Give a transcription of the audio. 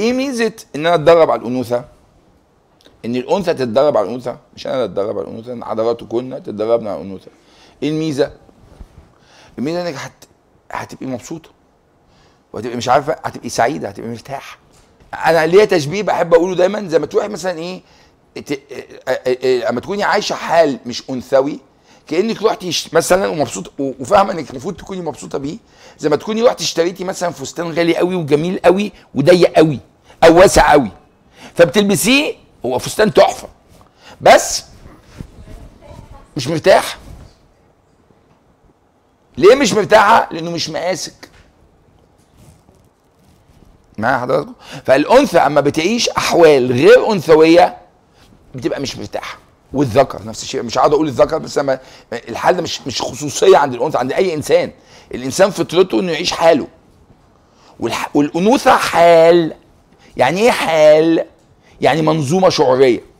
ايه ميزه ان انا اتدرب على الانوثه ان الانثى تتدرب على الانوثه مش انا اتدرب على الانوثه ان كنا تتدربنا على الانوثه ايه الميزه الميزه انك هت... هتبقي مبسوطه وهتبقي مش عارفه هتبقي سعيده هتبقي مرتاحه. انا ليا تشبيه بحب اقوله دايما زي ما تروحي مثلا ايه ت... اما تكوني عايشه حال مش انثوي كانك رحتي مثلا ومبسوط وفاهمه انك المفروض تكوني مبسوطه بيه زي ما تكوني رحتي اشتريتي مثلا فستان غالي قوي وجميل قوي وضيق قوي او واسع قوي فبتلبسيه هو فستان تحفه بس مش مرتاح ليه مش مرتاحه لانه مش مقاسك معايا حضراتكم فالانثى اما بتعيش احوال غير انثويه بتبقى مش مرتاحه والذكر نفس الشيء مش هقعد اقول الذكر بس انا الحل مش مش خصوصيه عند الانثى عند اي انسان الانسان فطرته انه يعيش حاله والح... والانوثه حال يعني ايه حال يعني منظومه شعوريه